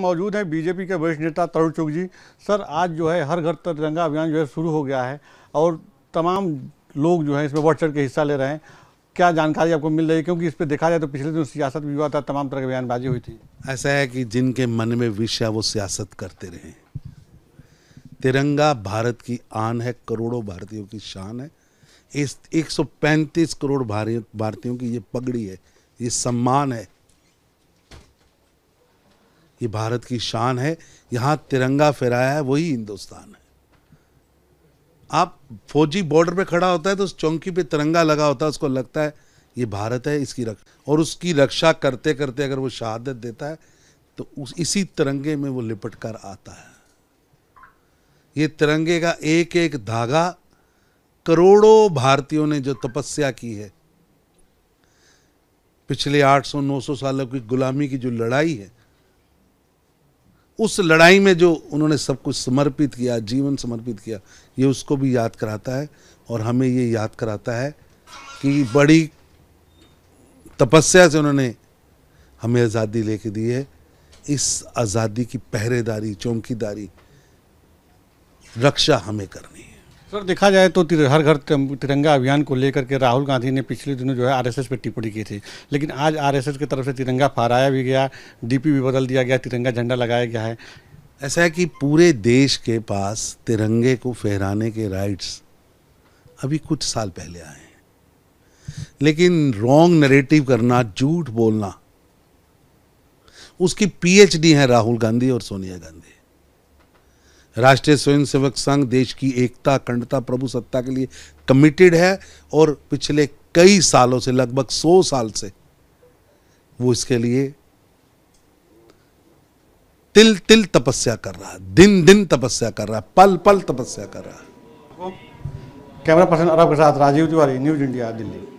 मौजूद हैं बीजेपी के वरिष्ठ नेता तरुण चुग जी सर आज जो है हर घर तिरंगा अभियान जो है शुरू हो गया है और तमाम लोग जो है इसमें बढ़ चढ़ के हिस्सा ले रहे हैं क्या जानकारी आपको मिल रही है क्योंकि इस पर देखा जाए तो पिछले दिन सियासत भी हुआ था तमाम तरह की बयानबाजी हुई थी ऐसा है कि जिनके मन में विषय वो सियासत करते रहे तिरंगा भारत की आन है करोड़ों भारतीयों की शान है इस 135 करोड़ भारतीयों की ये पगड़ी है ये सम्मान है ये भारत की शान है यहाँ तिरंगा फहराया है वही हिंदुस्तान है आप फौजी बॉर्डर पे खड़ा होता है तो उस चौकी पे तिरंगा लगा होता है उसको लगता है ये भारत है इसकी रख और उसकी रक्षा करते करते अगर वो शहादत देता है तो उस इसी तिरंगे में वो लिपट कर आता है ये तिरंगे का एक एक धागा करोड़ों भारतीयों ने जो तपस्या की है पिछले 800-900 सालों की गुलामी की जो लड़ाई है उस लड़ाई में जो उन्होंने सब कुछ समर्पित किया जीवन समर्पित किया ये उसको भी याद कराता है और हमें ये याद कराता है कि बड़ी तपस्या से उन्होंने हमें आज़ादी लेके दी है इस आज़ादी की पहरेदारी चौंकीदारी रक्षा हमें करनी है सर देखा जाए तो हर घर तिरंगा अभियान को लेकर के राहुल गांधी ने पिछले दिनों जो है आरएसएस पर टिप्पणी की थी लेकिन आज आरएसएस की तरफ से तिरंगा फहराया भी गया डीपी भी बदल दिया गया तिरंगा झंडा लगाया गया है ऐसा है कि पूरे देश के पास तिरंगे को फहराने के राइट्स अभी कुछ साल पहले आए हैं लेकिन रॉन्ग नरेटिव करना झूठ बोलना उसकी पीएचडी है राहुल गांधी और सोनिया गांधी राष्ट्रीय स्वयंसेवक संघ देश की एकता अखंडता प्रभु सत्ता के लिए कमिटेड है और पिछले कई सालों से लगभग सौ साल से वो इसके लिए तिल तिल तपस्या कर रहा है दिन दिन तपस्या कर रहा है पल पल तपस्या कर रहा है कैमरा पर्सन अरब के साथ राजीव तिवारी न्यूज इंडिया दिल्ली